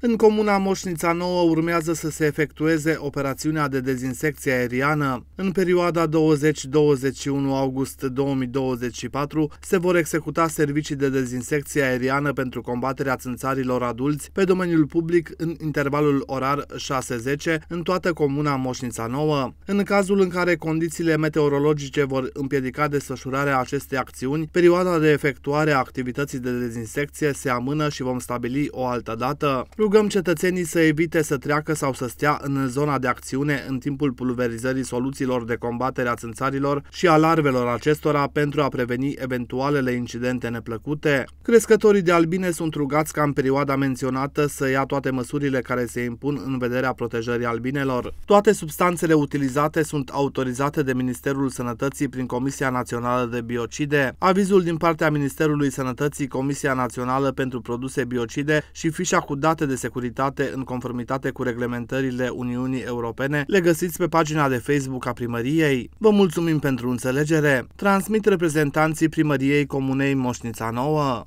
În comuna Moșnița Nouă urmează să se efectueze operațiunea de dezinsecție aeriană. În perioada 20-21 august 2024 se vor executa servicii de dezinsecție aeriană pentru combaterea țânțarilor adulți pe domeniul public în intervalul orar 6-10 în toată comuna Moșnița Nouă. În cazul în care condițiile meteorologice vor împiedica desfășurarea acestei acțiuni, perioada de efectuare a activității de dezinsecție se amână și vom stabili o altă dată rugăm cetățenii să evite să treacă sau să stea în zona de acțiune în timpul pulverizării soluțiilor de combatere a țânțarilor și a larvelor acestora pentru a preveni eventualele incidente neplăcute. Crescătorii de albine sunt rugați ca în perioada menționată să ia toate măsurile care se impun în vederea protejării albinelor. Toate substanțele utilizate sunt autorizate de Ministerul Sănătății prin Comisia Națională de Biocide. Avizul din partea Ministerului Sănătății Comisia Națională pentru Produse Biocide și fișa cu date de securitate în conformitate cu reglementările Uniunii Europene le găsiți pe pagina de Facebook a primăriei. Vă mulțumim pentru înțelegere! Transmit reprezentanții primăriei Comunei Moșnița Nouă.